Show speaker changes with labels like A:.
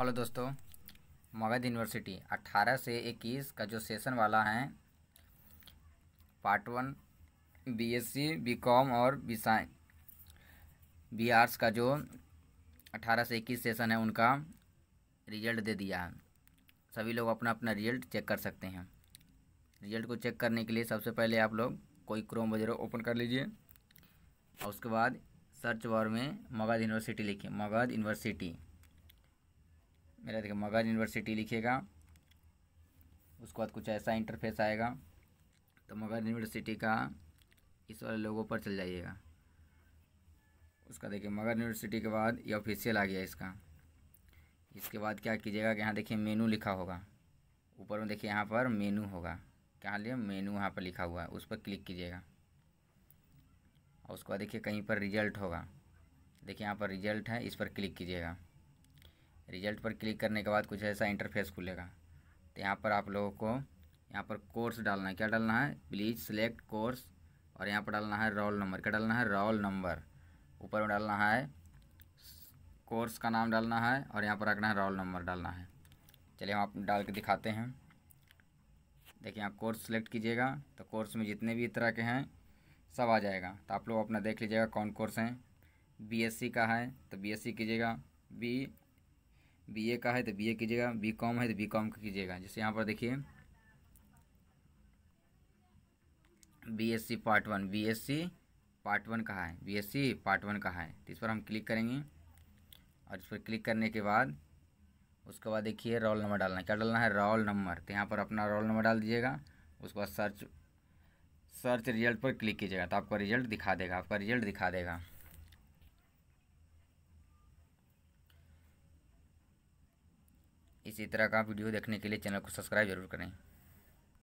A: hello दोस्तों Magadh university 18 से 21 का जो सेशन वाला है पार्ट वन बीएससी बीकॉम और बी साइंस बी आर्ट्स का जो 18 से 21 सेशन है उनका रिजल्ट दे दिया है सभी लोग अपना अपना रिजल्ट चेक कर सकते हैं रिजल्ट को चेक करने के लिए सबसे पहले आप लोग कोई क्रोम वगैरह ओपन कर लीजिए और उसके बाद सर्च बार में मगध यूनिवर्सिटी लिखिए मगध यूनिवर्सिटी मेरा देखिए मगध यूनिवर्सिटी लिखेगा उसके बाद कुछ ऐसा इंटरफेस आएगा तो मगध यूनिवर्सिटी का इस वाले लोगों पर चल जाइएगा उसका देखिए मगध यूनिवर्सिटी के बाद ये ऑफिशियल आ गया इसका इसके बाद क्या कीजिएगा कि यहाँ देखिए मेनू लिखा होगा ऊपर में देखिए यहाँ पर मेनू होगा क्या लिए मेनू यहाँ पर लिखा हुआ है उस पर क्लिक कीजिएगा और उसके बाद देखिए कहीं पर रिजल्ट होगा देखिए यहाँ पर रिजल्ट है इस पर क्लिक कीजिएगा रिजल्ट पर क्लिक करने के बाद कुछ ऐसा इंटरफेस खुलेगा तो यहाँ पर आप लोगों को यहाँ पर कोर्स डालना है क्या डालना है प्लीज सेलेक्ट कोर्स और यहाँ पर डालना है रोल नंबर क्या डालना है रोल नंबर ऊपर में डालना है कोर्स का नाम डालना है और यहाँ पर रखना है रोल नंबर डालना है चलिए हम आप डाल के दिखाते हैं देखिए आप कोर्स सेलेक्ट कीजिएगा तो कोर्स में जितने भी तरह के हैं सब आ जाएगा तो आप लोग अपना देख लीजिएगा कौन कोर्स हैं बी का है तो बी कीजिएगा बी ए का है तो ए कीजिएगा कॉम है तो कॉम का कीजिएगा जैसे यहाँ पर देखिए BSc part one BSc part one का है बीएससी पार्ट वन का है तो इस पर हम क्लिक करेंगे और इस पर क्लिक करने के बाद उसके बाद देखिए रोल नंबर डालना क्या डालना है रोल नंबर तो यहाँ पर अपना रोल नंबर डाल दीजिएगा उसके बाद सर्च सर्च रिजल्ट पर क्लिक कीजिएगा तो आपका रिजल्ट दिखा देगा आपका रिजल्ट दिखा देगा इसी तरह का वीडियो देखने के लिए चैनल को सब्सक्राइब जरूर करें